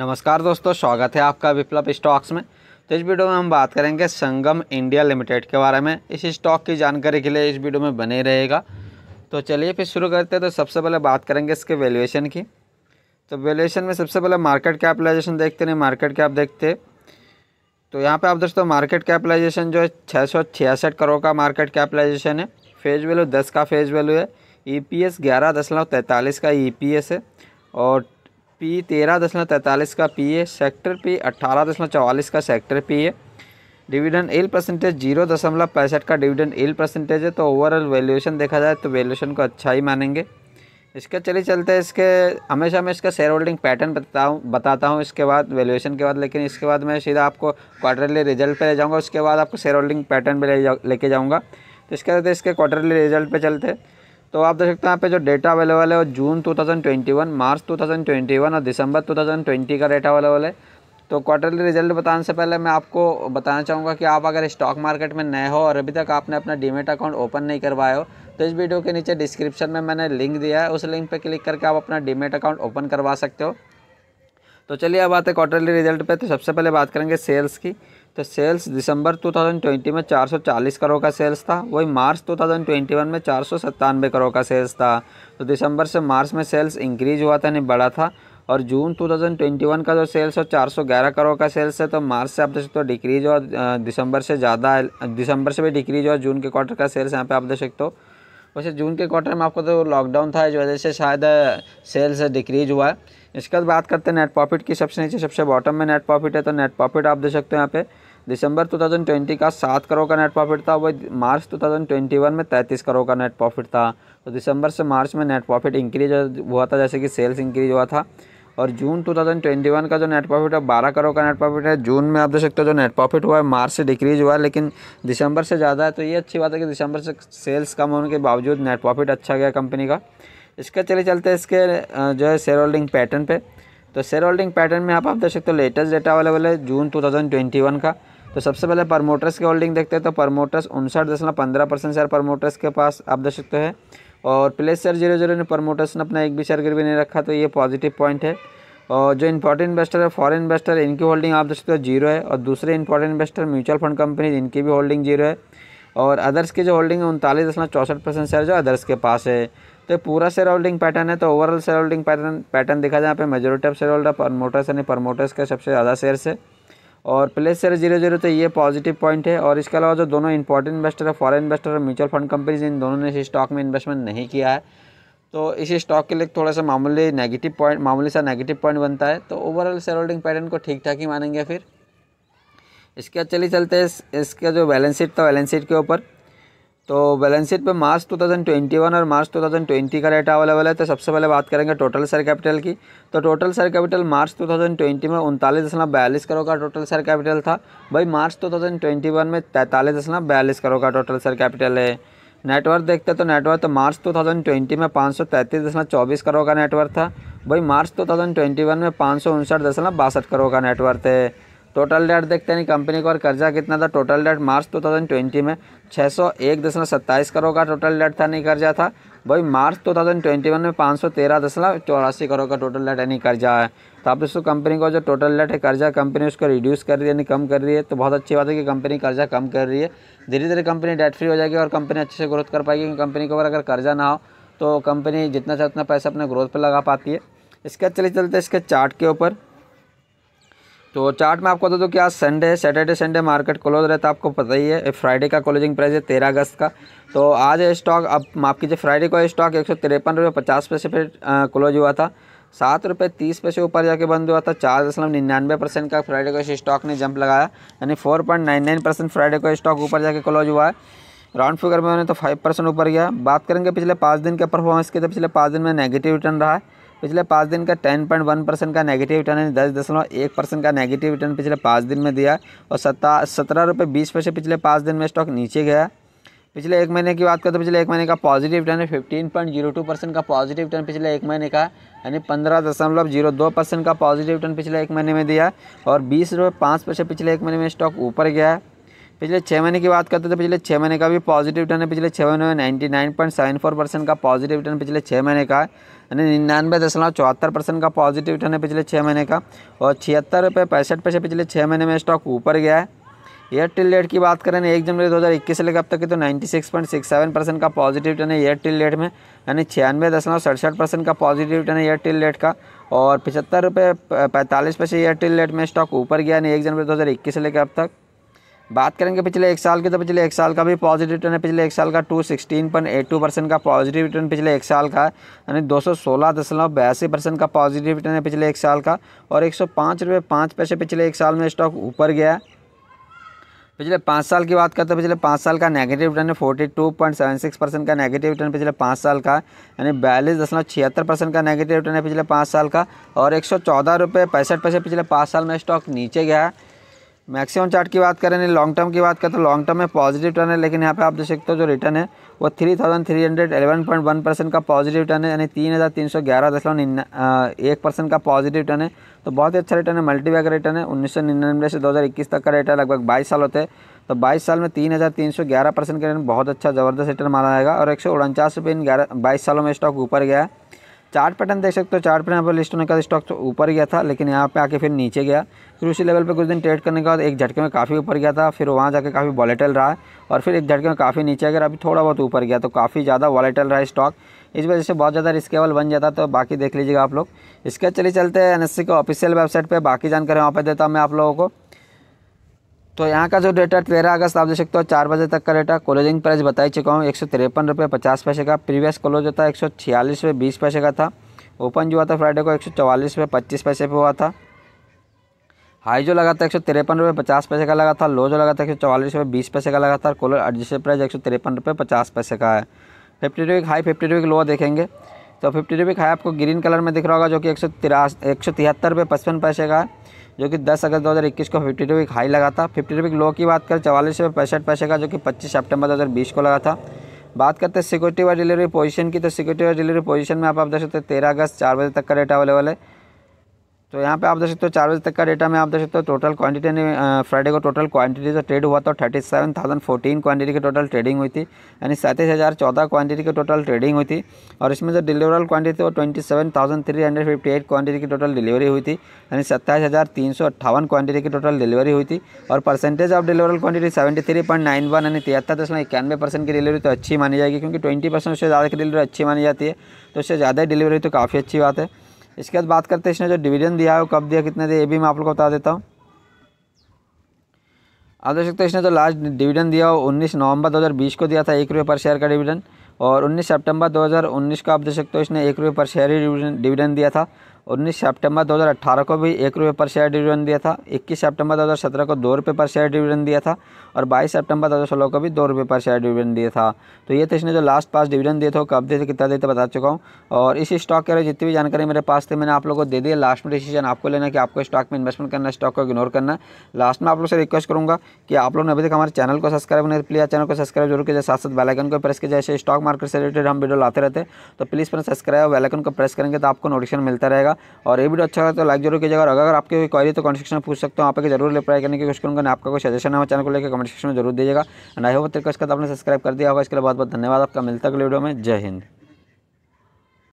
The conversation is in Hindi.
नमस्कार दोस्तों स्वागत है आपका विप्लव स्टॉक्स में तो इस वीडियो में हम बात करेंगे संगम इंडिया लिमिटेड के बारे में इस स्टॉक की जानकारी के लिए इस वीडियो में बने रहेगा तो चलिए फिर शुरू करते हैं तो सबसे पहले बात करेंगे इसके वैल्यूएशन की तो वैल्यूएशन में सबसे पहले मार्केट कैपिटलाइजेशन देखते नहीं मार्केट कैप देखते तो यहाँ पर आप दोस्तों मार्केट कैपिटलाइजेशन जो है छः करोड़ का मार्केट कैपिटलाइजेशन है फेज वैल्यू दस का फेज वैल्यू है ई पी एस ग्यारह का ई पी एस है और पी तेरह दशमलव तैंतालीस का पी है सेक्टर पी अट्ठारह दशमलव चवालीस का सेक्टर पी है डिविडेंड एल परसेंटेज जीरो दशमलव पैंसठ का डिविडेंड एल परसेंटेज है तो ओवरऑल वैल्यूएशन देखा जाए तो वैल्यूएशन को अच्छा ही मानेंगे इसके चले चलते हैं इसके हमेशा मैं इसका शेयर होल्डिंग पैटर्न बताता हूँ बताता हूँ इसके बाद वैल्यूएशन के बाद लेकिन इसके बाद मैं सीधा आपको क्वार्टरली रिजल्ट पे ले जाऊँगा उसके बाद आपको शेयर होल्डिंग पैटर्न भी ले जा लेके जाऊँगा तो इसके चलते इसके क्वार्टरली रिजल्ट पे चलते हैं तो आप देख सकते हैं यहाँ पे जो डेटा अवेलेबल है वो जून 2021, मार्च 2021 और दिसंबर 2020 का डेटा अवेलेबल है तो क्वार्टरली रिजल्ट बताने से पहले मैं आपको बताना चाहूँगा कि आप अगर स्टॉक मार्केट में नए हो और अभी तक आपने अपना डीमेट अकाउंट ओपन नहीं करवाया हो तो इस वीडियो के नीचे डिस्क्रिप्शन में मैंने लिंक दिया है उस लिंक पर क्लिक करके आप अपना डीमेट अकाउंट ओपन करवा सकते हो तो चलिए अब आते क्वार्टरली रिजल्ट पर तो सबसे पहले बात करेंगे सेल्स की तो सेल्स दिसंबर 2020 में 440 करोड़ का सेल्स था वही मार्च 2021 में चार करोड़ का सेल्स था तो दिसंबर से मार्च में सेल्स इंक्रीज हुआ था यानी बढ़ा था और जून 2021 का जो सेल्स है ग्यारह करोड़ का सेल्स है तो मार्च से आप देख सकते हो डिक्रीज और दिसंबर से ज़्यादा दिसंबर से भी डिक्रीज और जून के क्वार्टर का सेल्स यहाँ पे आप देख सकते हो वैसे जून के क्वार्टर में आपको तो लॉकडाउन था इस वजह से शायद सेल्स डिक्रीज हुआ है इसके बाद बात करते हैं नेट प्रॉफिट की सबसे नीचे सबसे बॉटम में नेट प्रॉफिट है तो नेट प्रॉफिट आप देख सकते हो यहाँ पे दिसंबर 2020 का सात करोड़ का नेट प्रॉफिट था वही मार्च 2021 में तैंतीस करोड़ का नेट प्रॉफिट था तो दिसंबर से मार्च में नेट प्रॉफिट इंक्रीज हुआ था जैसे कि सेल्स इंक्रीज हुआ था और जून 2021 का जो नेट प्रॉफिट है बारह करोड़ का नेट प्रॉफिट है जून में आप देख सकते हो जो नेट प्रॉफिट हुआ है मार्च से डिक्रीज हुआ है लेकिन दिसंबर से ज़्यादा है तो ये अच्छी बात है कि दिसंबर से सेल्स कम होने के बावजूद नेट प्रॉफिट अच्छा गया कंपनी का इसके चले चलते इसके जो है शेयर होल्डिंग पैटर्न पर तो शेयर होल्डिंग पैटर्न में आप देख सकते हो लेटेस्ट डेटा अवेलेबल है जून टू का तो सबसे पहले प्रमोटर्स की होल्डिंग देखते हैं तो प्रमोटर्स उनसठ दशमलव पंद्रह परसेंट शेयर प्रमोटर्स के पास आप देख सकते हैं और प्लेस शेयर जीरो जीरो ने प्रमोटर्स ने अपना एक भी शेयर गिरवी नहीं रखा तो ये पॉजिटिव पॉइंट है और जो इंपॉर्टेंट इन्वेस्टर है फॉरेन इन्वेस्टर इनकी होल्डिंग आप देख सकते हो जीरो है और दूसरे important investor mutual fund companies इनकी भी होल्डिंग जीरो है और अदर्स की जो होल्डिंग है उनतालीस दशमलव चौसठ परसेंट शेयर जो अदर्स के पास है तो पूरा शेयर होल्डिंग पैटर्न है तो overall share holding pattern pattern देखा जाए यहाँ पे majority of share holder promoters यानी प्रमोटर्स के सबसे ज़्यादा शेयर है और प्लस शेयर जीरो जीरो तो ये पॉजिटिव पॉइंट है और इसके अलावा जो दोनों इंपॉर्टेंट इन्वेस्टर है फॉरेन इन्वेस्टर और म्यूचुअल फंड कंपनीज इन दोनों ने इस स्टॉक में इन्वेस्टमेंट नहीं किया है तो इस स्टॉक के लिए थोड़ा सा मामूली नेगेटिव पॉइंट मामूली सा नेगेटिव पॉइंट बनता है तो ओवरऑल शेयर होल्डिंग पैटर्न को ठीक ठाक ही मानेंगे फिर इसके चलिए चलते हैं इसका जो बैलेंस शीट था बैलेंस शीट के ऊपर तो बैलेंस शीट पे मार्च 2021 और मार्च 2020 का डेटा अवेलेबल है तो सबसे पहले बात करेंगे टोटल शेयर कैपिटल की तो टोटल शेयर कैपिटल मार्च 2020 में उनतालीस दशमलव बयालीस करोड़ का टोटल शेयर कैपिटल था भाई मार्च 2021 में तैंतालीस दशमलव बयालीस करोड़ का टोटल शेयर कैपिटल है नेटवर्क देखते तो नेटवर्क तो मार्च टू में पाँच सौ दशमलव चौबीस करोड़ का नेटवर्क था भाई मार्च टू में पाँच सौ उनसठ दशमलव बासठ करोड़ का नेटवर्क है टोटल डेट देखते हैं कंपनी को और कर्जा कितना था टोटल डेट मार्च 2020 में छः सौ एक दशमलव सत्ताईस करोड़ का टोटल डेट था नहीं कर्जा था भाई मार्च 2021 में पाँच सौ तेरह दशमलव चौरासी करोड़ का टोटल डेट यानी कर्जा है तो आप दोस्तों कंपनी को जो टोटल डेट है कर्जा कंपनी उसको रिड्यूस कर रही है यानी कम कर रही है तो बहुत अच्छी बात है कि कंपनी कर्जा कम कर रही है धीरे धीरे कंपनी डेट फ्री हो जाएगी और कंपनी अच्छे से ग्रोथ कर पाएगी क्योंकि कंपनी के ऊपर अगर कर्जा ना हो तो कंपनी जितना चाहे उतना पैसा अपने ग्रोथ पर लगा पाती है इसके चले चलते इसके चार्ट के ऊपर तो चार्ट में आपको बता दूँ कि आज Sunday Saturday Sunday market close रहता है आपको पता ही है फ्राइडे का क्लोजिंग प्राइस है तेरह अगस्त का तो आज स्टॉक अब माप कीजिए फ्राइडे को स्टॉक एक सौ तिरपन रुपये पचास पैसे पे क्लोज हुआ था सात रुपये तीस पैसे ऊपर जाके बंद हुआ था चार दशमलव निन्यानवे परसेंट का फ्राइडे को स्टॉक ने जंप लगाया यानी four point nine nine percent Friday को स्टॉक ऊपर जाके क्लोज हुआ है राउंड फिगर में उन्होंने तो फाइव परसेंट ऊपर गया बात करेंगे पिछले पाँच दिन के परफॉर्मेंस के तो पिछले पाँच दिन में नेगेटिव रिटर्न रहा है पिछले पाँच दिन का टेन पॉइंट वन परसेंट का नेगेटिव रिटर्न यानी दस दशमलव एक परसेंट का नेगेटिव रिटर्न पिछले पाँच दिन में दिया और सत्ता सत्रह रुपये बीस पैसे पिछले पाँच दिन में स्टॉक नीचे गया पिछले एक महीने की बात करें तो पिछले एक महीने का पॉजिटिव रिटर्न है fifteen point zero two percent का पॉजिटिव रिटर्न पिछले एक महीने का यानी पंद्रह दशमलव जीरो दो परसेंट का पॉजिटिव रिटर्न पिछले एक महीने में दिया और बीस रुपये पाँच पैसे पिछले एक महीने में स्टॉक ऊपर गया है पिछले छः महीने की बात करते हैं तो पिछले छः महीने का भी पॉजिटिव रिटर्न है पिछले छः महीने में ninety nine point seven four percent का पॉजिटिव रिटर्न पिछले छः महीने का है यानी निन्यानवे दशमलव चौहत्तर परसेंट का पॉजिटिव रिटर्न है पिछले छः महीने का और छिहत्तर रुपये पैंसठ पैसे पिछले छः महीने में स्टॉक ऊपर गया है एयरटेल रेट की बात करें एक जनवरी 2021 से लेकर अब तक की तो सेवन परसेंट का पॉजिटिव रिटर्न है एयरटेल रेट में यानी छियानवे दशमलव सड़सठ परसेंट का पॉजिटिव रिटर्न है एयरटेल रेट का और पचहत्तर रुपये पैंतालीस पैसे एयरटेल रेट में स्टॉक ऊपर गया यानी एक जनवरी 2021 से लेकर अब तक बात करेंगे पिछले एक साल की तो पिछले एक साल का भी पॉजिटिव रिटर्न है पिछले एक साल का two sixteen point eight two percent का पॉजिटिव रिटर्न पिछले एक साल का यानी दो सौ सोलह दशमलव बयासी परसेंट का पॉजिटिव रिटर्न है पिछले एक साल का और एक सौ पाँच रुपये पाँच पैसे पिछले एक साल में स्टॉक ऊपर गया पिछले पाँच साल की बात करते हैं पिछले पाँच साल का नेगेटिव रिटर्न है forty two point seven six percent का नेगेटिव रिटर्न पिछले पाँच साल का यानी बयालीस दशमलव छिहत्तर परसेंट का नेगेटिव रिटर्न है पिछले पाँच साल का और एक सौ चौदह रुपये पैंसठ पैसे पिछले पाँच साल में स्टॉक नीचे गया है मैक्सिमम चार्ट की बात करें लॉन्ग टर्म की बात करें तो लॉन्ग टर्म में पॉजिटिव टर्न है लेकिन यहाँ पे आप देख सकते हो जो रिटर्न है वो three thousand three hundred eleven point one percent का पॉजिटिव टर्न है यानी तीन हज़ार तीन सौ ग्यारह दशमलव एक परसेंट का पॉजिटिव टर्न है तो बहुत ही अच्छा रिटर्न है मल्टीबैग रिटर्न है उन्नीस सौ निन्यानवे से दो हज़ार इक्कीस तक का रेट है लगभग बाईस साल होते हैं तो बाईस साल में तीन हज़ार तीन सौ ग्यारह परसेंट का रिटर्न बहुत अच्छा ज़बरदस्त रिटर्न माना जाएगा और एक सौ उनचास रुपये इन ग्यारह बाईस सालों में स्टॉक ऊपर गया है चार्ट पैटर्न देख सकते हो चार्ट पैटर्न पर लिस्ट होने के बाद स्टॉक तो ऊपर गया था लेकिन यहाँ पे आके फिर नीचे गया फिर उसी लेवल पे कुछ दिन ट्रेड करने के बाद एक झटके में काफ़ी ऊपर गया था फिर वहाँ जाके काफ़ी वॉलेटल रहा और फिर एक झटके में काफ़ी नीचे अगर अभी थोड़ा बहुत ऊपर गया तो काफ़ी ज़्यादा वॉलेटल रहा स्टॉक इस वजह से बहुत ज़्यादा रिस्केबल बन जाता तो बाकी देख लीजिएगा आप लोग इसके चले चलते हैं एन के ऑफिशियल वेबसाइट पर बाकी जानकारी वहाँ पर देता हूँ मैं आप लोगों को तो यहाँ का जो डेटा है तेरह अगस्त आप देख सकते हो चार बजे तक का डेटा है क्लोजिंग प्राइस बता ही चुका हूँ एक सौ तिरपन रुपये पचास पैसे का प्रीवियस क्लोज होता है एक सौ छियालीस रुपये बीस पैसे का था ओपन जो हुआ था फ्राइडे को एक सौ चवालीस रुपये पच्चीस पैसे पे हुआ था हाई जो लगा था एक सौ तिरपन रुपये पचास पैसे का लगा था लो जो लगा था एक सौ चवालीस रुपये बीस पैसे का लगा था कॉलर एडजस्टेड प्राइस एक सौ तिरपन रुपये पचास पैसे का है फिफ्टी रुपये हाई फिफ्टी रुपये लो देखेंगे तो फिफ्टी रुपये हाई आपको ग्रीन कलर में दिख रहा होगा जो कि एक सौ तिरास एक सौ तिहत्तर रुपये पचपन पैसे का है जो कि 10 अगस्त 2021 को फिफ्टी टू वीक हाई लगा था फिफ्टी टू वीक लो की बात करें चवालीस रुपये पैंसठ पैसे का जो कि 25 सितंबर 2020 को लगा था बात करते हैं सिक्योरिटी व डिलीवरी पोजीशन की तो सिक्योरिटी व डिलीवरी पोजीशन में आप आप देख सकते हैं तेरह अगस्त चार बजे तक का रेट अवेलेबल है तो यहाँ पे आप देख सकते हो चार बजे तक का डेटा में आप देख सकते हो टोटल क्वांटिटी यानी फ्राइडे को टोटल क्वांटिटी जो ट्रेड हुआ था thirty seven thousand fourteen quantity की टोटल ट्रेडिंग हुई थी यानी सैंतीस हज़ार चौदह क्वांटिटी की टोटल ट्रेडिंग हुई थी और इसमें जो डिलीवरल क्वांटिटी थी वो twenty seven thousand three hundred fifty eight quantity की टोटल डिलीवरी हुई थी यानी सत्ताईस हज़ार तीन सौ अट्ठावन क्वांटिटी की टोटल डिलीवरी हुई थी और percentage of deliverable quantity seventy three point nine one यानी तिहत्तर दशमलव इक्यानवे परसेंट की डिलीवरी तो अच्छी मानी जाएगी क्योंकि ट्वेंटी परसेंट उससे ज़्यादा की डिलीवरी अच्छी मानी जाती है तो उससे ज़्यादा डिलीवरी तो काफ़ी अच्छी बात है इसके बाद बात करते हैं इसने जो डिवीजन दिया है वो कब दिया कितने दिया ये भी मैं आप लोग को बता देता हूँ आप देख सकते हो इसने जो लास्ट डिवीडन दिया वो उन्नीस नवंबर 2020 को दिया था एक रुपये पर शेयर का डिवीडन और 19 सितंबर 2019 को आप देख सकते हो इसने एक रुपये पर शेयर ही डिवीडन दिया था उन्नीस सितंबर 2018 को भी एक रुपये पर शेयर डिविडेंड दिया था इक्कीस सितंबर 2017 को दो रुपये पर शेयर डिविडेंड दिया था और बाईस सितंबर 2016 को भी दो रुपये पर शेयर डिविडेंड दिया था तो ये तो इसने जो लास्ट पास डिविडेंड दिए थे कब दिए थे कितना दिए थे बता चुका हूँ और इस स्टॉक के जितनी भी जानकारी मेरे पास थी मैंने आप लोगों को दे दिया लास्ट में डिसीजन आपको लेना कि आपको स्टॉक में इन्वेस्टमेंट करना स्टॉक को इग्नोर करना लास्ट में आप लोग से रिक्वेस्ट करूँगा कि आप लोग ने अभी तक हमारे चैनल को सब्सक्राइब नहीं प्लीज़ चैनल को सब्सक्राइब जरूर कीजिए साथ साथ बेलाइकन को प्रेस कीजिए जैसे स्टॉक मार्केट से रिलेटेड हम वीडियो लाते रहते तो प्लीज़ पर सब्सक्राइब बेलाइकन को प्रेस करेंगे तो आपको नोटिफिकेशन मिलता रहेगा और ये वीडियो अच्छा लगता तो लाइक जरूर कीजिएगा और अगर आपकी कोई क्वारी तो कमेंट सेक्शन में पूछ सकते हो आप जरूर रिप्लाई करने की कोशिश करूँगा आपका कोई सजेशन है चैनल को लेकर कमेंट सेक्शन में जरूर दीजिएगा नहीं हो तो इसका आपने सब्सक्राइब कर दिया होगा इसके लिए बहुत बहुत धन्यवाद आपका मिलता है वीडियो में जय हिंद